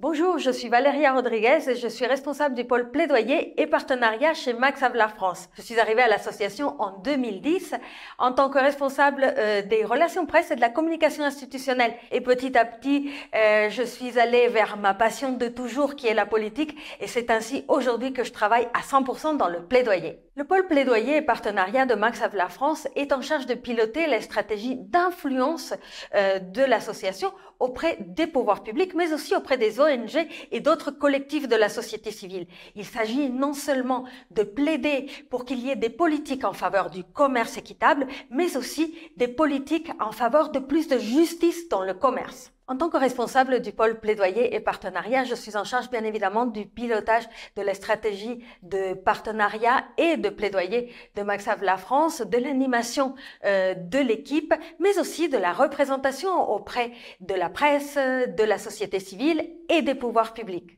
Bonjour, je suis Valéria Rodriguez et je suis responsable du pôle plaidoyer et partenariat chez Max Havelaar France. Je suis arrivée à l'association en 2010 en tant que responsable euh, des relations presse et de la communication institutionnelle. Et petit à petit, euh, je suis allée vers ma passion de toujours qui est la politique et c'est ainsi aujourd'hui que je travaille à 100% dans le plaidoyer. Le pôle plaidoyer et partenariat de Max la France est en charge de piloter les stratégies d'influence euh, de l'association auprès des pouvoirs publics, mais aussi auprès des ONG et d'autres collectifs de la société civile. Il s'agit non seulement de plaider pour qu'il y ait des politiques en faveur du commerce équitable, mais aussi des politiques en faveur de plus de justice dans le commerce. En tant que responsable du pôle plaidoyer et partenariat, je suis en charge bien évidemment du pilotage de la stratégie de partenariat et de plaidoyer de Maxav La France, de l'animation euh, de l'équipe, mais aussi de la représentation auprès de la presse, de la société civile et des pouvoirs publics.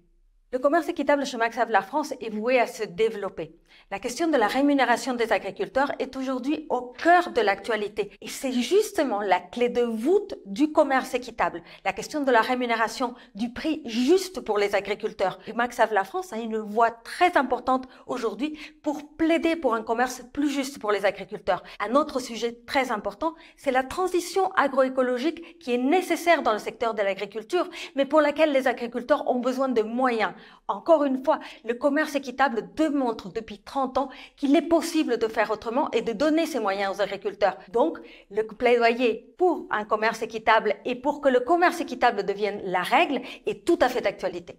Le commerce équitable chez Max La France est voué à se développer. La question de la rémunération des agriculteurs est aujourd'hui au cœur de l'actualité et c'est justement la clé de voûte du commerce équitable. La question de la rémunération du prix juste pour les agriculteurs. Et Maxave La France a une voix très importante aujourd'hui pour plaider pour un commerce plus juste pour les agriculteurs. Un autre sujet très important, c'est la transition agroécologique qui est nécessaire dans le secteur de l'agriculture mais pour laquelle les agriculteurs ont besoin de moyens encore une fois, le commerce équitable démontre depuis 30 ans qu'il est possible de faire autrement et de donner ses moyens aux agriculteurs. Donc, le plaidoyer pour un commerce équitable et pour que le commerce équitable devienne la règle est tout à fait d'actualité.